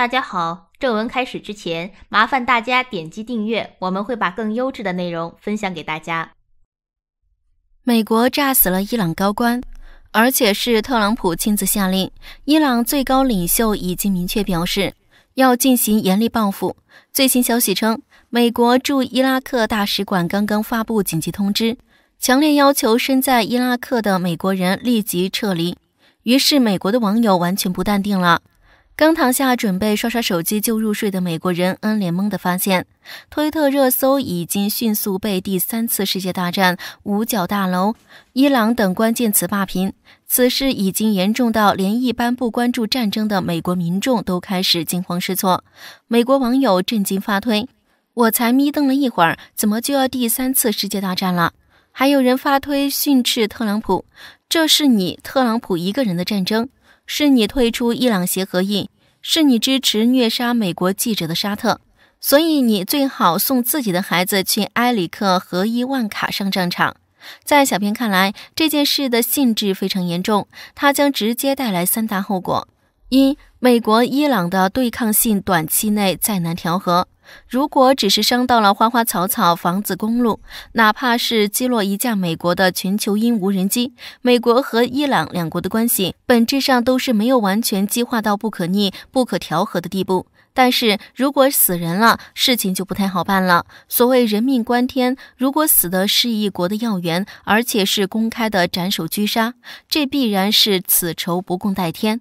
大家好，正文开始之前，麻烦大家点击订阅，我们会把更优质的内容分享给大家。美国炸死了伊朗高官，而且是特朗普亲自下令。伊朗最高领袖已经明确表示要进行严厉报复。最新消息称，美国驻伊拉克大使馆刚刚发布紧急通知，强烈要求身在伊拉克的美国人立即撤离。于是，美国的网友完全不淡定了。刚躺下准备刷刷手机就入睡的美国人，恩联懵的发现，推特热搜已经迅速被“第三次世界大战”“五角大楼”“伊朗”等关键词霸屏。此事已经严重到连一般不关注战争的美国民众都开始惊慌失措。美国网友震惊发推：“我才眯瞪了一会儿，怎么就要第三次世界大战了？”还有人发推训斥特朗普：“这是你特朗普一个人的战争。”是你退出伊朗协和印，是你支持虐杀美国记者的沙特，所以你最好送自己的孩子去埃里克和伊万卡上战场。在小编看来，这件事的性质非常严重，它将直接带来三大后果。一、美国伊朗的对抗性短期内再难调和。如果只是伤到了花花草草、房子、公路，哪怕是击落一架美国的全球鹰无人机，美国和伊朗两国的关系本质上都是没有完全激化到不可逆、不可调和的地步。但是如果死人了，事情就不太好办了。所谓人命关天，如果死的是一国的要员，而且是公开的斩首狙杀，这必然是此仇不共戴天。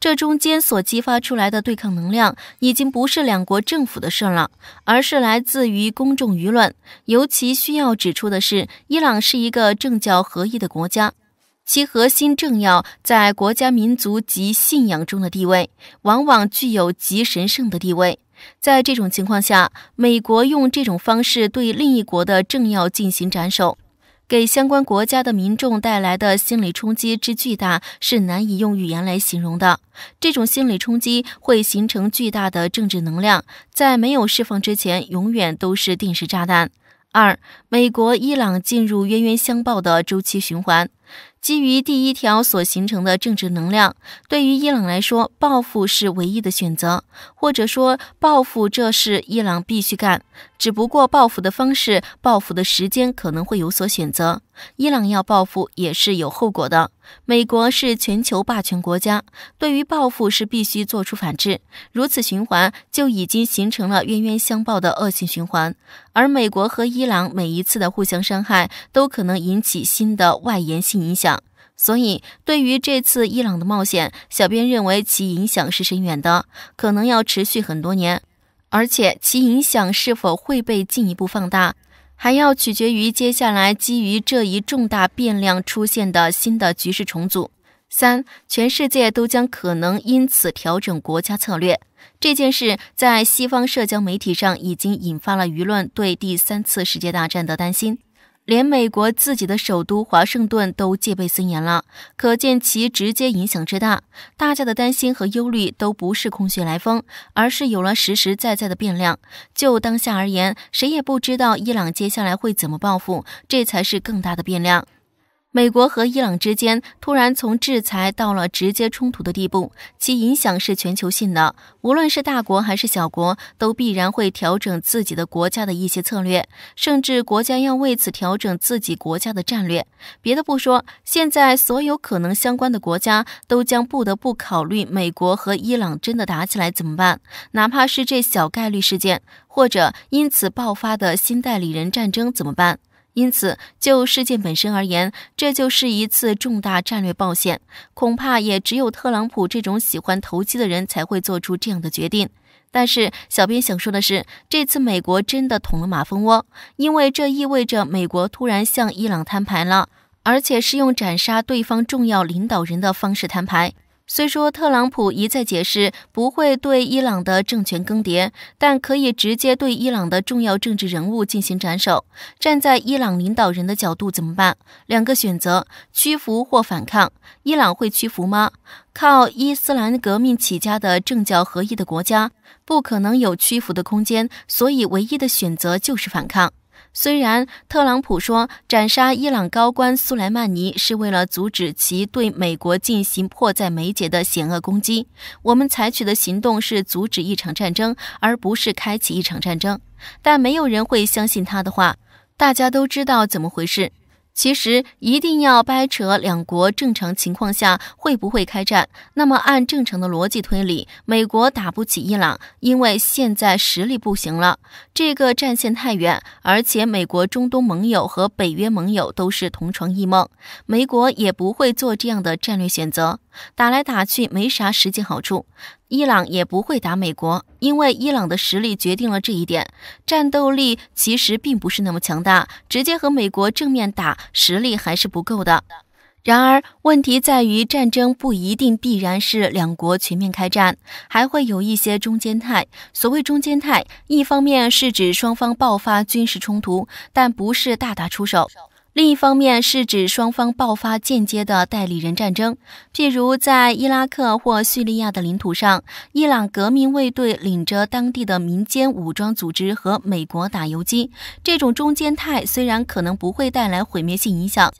这中间所激发出来的对抗能量，已经不是两国政府的事了，而是来自于公众舆论。尤其需要指出的是，伊朗是一个政教合一的国家，其核心政要在国家、民族及信仰中的地位，往往具有极神圣的地位。在这种情况下，美国用这种方式对另一国的政要进行斩首。给相关国家的民众带来的心理冲击之巨大，是难以用语言来形容的。这种心理冲击会形成巨大的政治能量，在没有释放之前，永远都是定时炸弹。二，美国、伊朗进入冤冤相报的周期循环。基于第一条所形成的政治能量，对于伊朗来说，报复是唯一的选择，或者说报复这事伊朗必须干，只不过报复的方式、报复的时间可能会有所选择。伊朗要报复也是有后果的。美国是全球霸权国家，对于报复是必须做出反制，如此循环就已经形成了冤冤相报的恶性循环。而美国和伊朗每一次的互相伤害，都可能引起新的外延性影响。所以，对于这次伊朗的冒险，小编认为其影响是深远的，可能要持续很多年。而且，其影响是否会被进一步放大，还要取决于接下来基于这一重大变量出现的新的局势重组。三，全世界都将可能因此调整国家策略。这件事在西方社交媒体上已经引发了舆论对第三次世界大战的担心。连美国自己的首都华盛顿都戒备森严了，可见其直接影响之大。大家的担心和忧虑都不是空穴来风，而是有了实实在在的变量。就当下而言，谁也不知道伊朗接下来会怎么报复，这才是更大的变量。美国和伊朗之间突然从制裁到了直接冲突的地步，其影响是全球性的。无论是大国还是小国，都必然会调整自己的国家的一些策略，甚至国家要为此调整自己国家的战略。别的不说，现在所有可能相关的国家都将不得不考虑：美国和伊朗真的打起来怎么办？哪怕是这小概率事件，或者因此爆发的新代理人战争怎么办？因此，就事件本身而言，这就是一次重大战略冒险。恐怕也只有特朗普这种喜欢投机的人才会做出这样的决定。但是，小编想说的是，这次美国真的捅了马蜂窝，因为这意味着美国突然向伊朗摊牌了，而且是用斩杀对方重要领导人的方式摊牌。虽说特朗普一再解释不会对伊朗的政权更迭，但可以直接对伊朗的重要政治人物进行斩首。站在伊朗领导人的角度怎么办？两个选择：屈服或反抗。伊朗会屈服吗？靠伊斯兰革命起家的政教合一的国家，不可能有屈服的空间，所以唯一的选择就是反抗。虽然特朗普说，斩杀伊朗高官苏莱曼尼是为了阻止其对美国进行迫在眉睫的险恶攻击，我们采取的行动是阻止一场战争，而不是开启一场战争，但没有人会相信他的话。大家都知道怎么回事。其实一定要掰扯两国正常情况下会不会开战？那么按正常的逻辑推理，美国打不起伊朗，因为现在实力不行了，这个战线太远，而且美国中东盟友和北约盟友都是同床异梦，美国也不会做这样的战略选择，打来打去没啥实际好处。伊朗也不会打美国，因为伊朗的实力决定了这一点，战斗力其实并不是那么强大，直接和美国正面打，实力还是不够的。然而，问题在于战争不一定必然是两国全面开战，还会有一些中间态。所谓中间态，一方面是指双方爆发军事冲突，但不是大打出手。另一方面是指双方爆发间接的代理人战争，譬如在伊拉克或叙利亚的领土上，伊朗革命卫队领着当地的民间武装组织和美国打游击。这种中间态虽然可能不会带来毁灭性影响，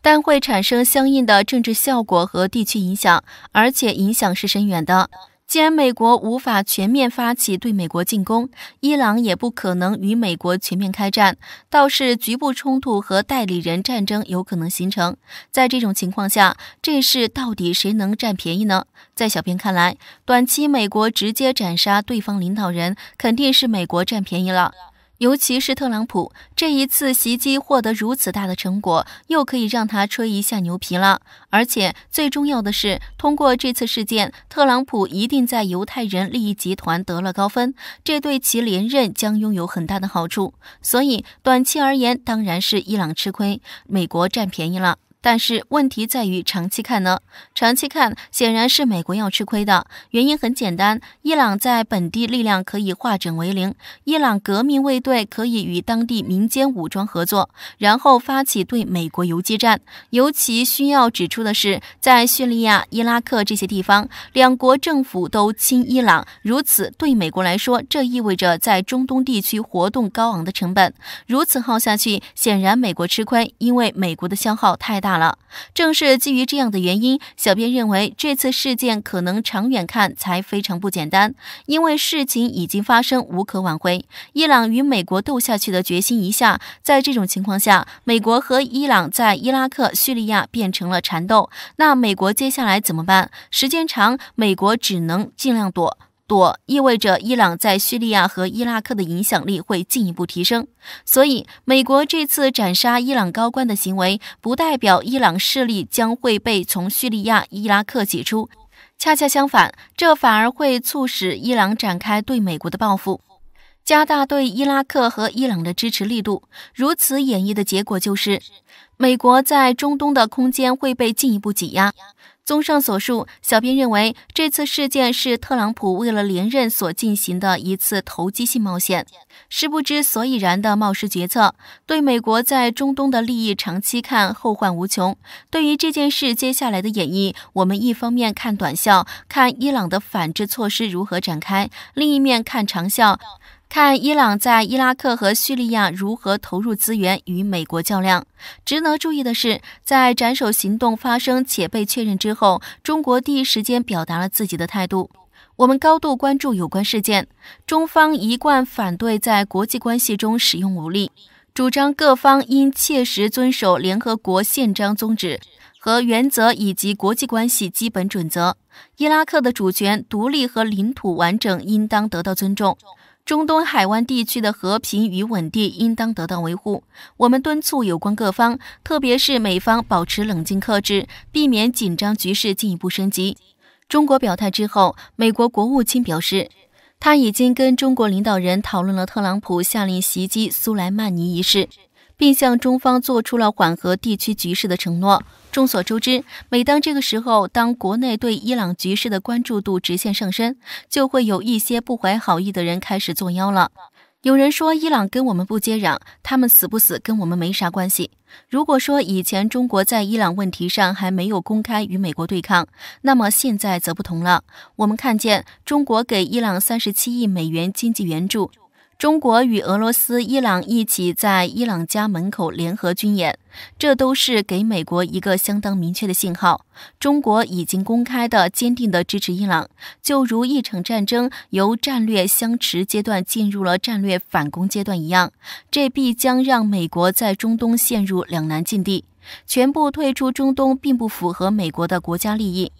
但会产生相应的政治效果和地区影响，而且影响是深远的。既然美国无法全面发起对美国进攻，伊朗也不可能与美国全面开战，倒是局部冲突和代理人战争有可能形成。在这种情况下，这事到底谁能占便宜呢？在小编看来，短期美国直接斩杀对方领导人，肯定是美国占便宜了。尤其是特朗普这一次袭击获得如此大的成果，又可以让他吹一下牛皮了。而且最重要的是，通过这次事件，特朗普一定在犹太人利益集团得了高分，这对其连任将拥有很大的好处。所以短期而言，当然是伊朗吃亏，美国占便宜了。但是问题在于长期看呢？长期看显然是美国要吃亏的。原因很简单，伊朗在本地力量可以化整为零，伊朗革命卫队可以与当地民间武装合作，然后发起对美国游击战。尤其需要指出的是，在叙利亚、伊拉克这些地方，两国政府都亲伊朗。如此对美国来说，这意味着在中东地区活动高昂的成本。如此耗下去，显然美国吃亏，因为美国的消耗太大。大了，正是基于这样的原因，小编认为这次事件可能长远看才非常不简单，因为事情已经发生，无可挽回。伊朗与美国斗下去的决心一下，在这种情况下，美国和伊朗在伊拉克、叙利亚变成了缠斗。那美国接下来怎么办？时间长，美国只能尽量躲。躲意味着伊朗在叙利亚和伊拉克的影响力会进一步提升，所以美国这次斩杀伊朗高官的行为，不代表伊朗势力将会被从叙利亚、伊拉克挤出。恰恰相反，这反而会促使伊朗展开对美国的报复，加大对伊拉克和伊朗的支持力度。如此演绎的结果就是，美国在中东的空间会被进一步挤压。综上所述，小编认为这次事件是特朗普为了连任所进行的一次投机性冒险，是不知所以然的冒失决策，对美国在中东的利益长期看后患无穷。对于这件事接下来的演绎，我们一方面看短效，看伊朗的反制措施如何展开；另一面看长效。看伊朗在伊拉克和叙利亚如何投入资源与美国较量。值得注意的是，在斩首行动发生且被确认之后，中国第一时间表达了自己的态度。我们高度关注有关事件，中方一贯反对在国际关系中使用武力，主张各方应切实遵守联合国宪章宗旨和原则以及国际关系基本准则。伊拉克的主权、独立和领土完整应当得到尊重。中东海湾地区的和平与稳定应当得到维护。我们敦促有关各方，特别是美方，保持冷静克制，避免紧张局势进一步升级。中国表态之后，美国国务卿表示，他已经跟中国领导人讨论了特朗普下令袭击苏莱曼尼一事。并向中方做出了缓和地区局势的承诺。众所周知，每当这个时候，当国内对伊朗局势的关注度直线上升，就会有一些不怀好意的人开始作妖了。有人说，伊朗跟我们不接壤，他们死不死跟我们没啥关系。如果说以前中国在伊朗问题上还没有公开与美国对抗，那么现在则不同了。我们看见，中国给伊朗三十七亿美元经济援助。中国与俄罗斯、伊朗一起在伊朗家门口联合军演，这都是给美国一个相当明确的信号：中国已经公开的、坚定的支持伊朗。就如一场战争由战略相持阶段进入了战略反攻阶段一样，这必将让美国在中东陷入两难境地。全部退出中东并不符合美国的国家利益。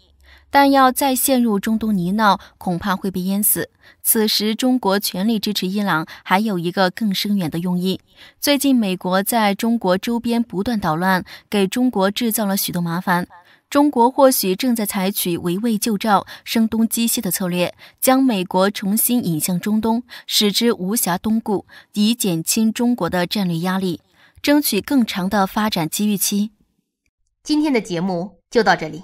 但要再陷入中东泥淖，恐怕会被淹死。此时，中国全力支持伊朗，还有一个更深远的用意。最近，美国在中国周边不断捣乱，给中国制造了许多麻烦。中国或许正在采取围魏救赵、声东击西的策略，将美国重新引向中东，使之无暇东顾，以减轻中国的战略压力，争取更长的发展机遇期。今天的节目就到这里。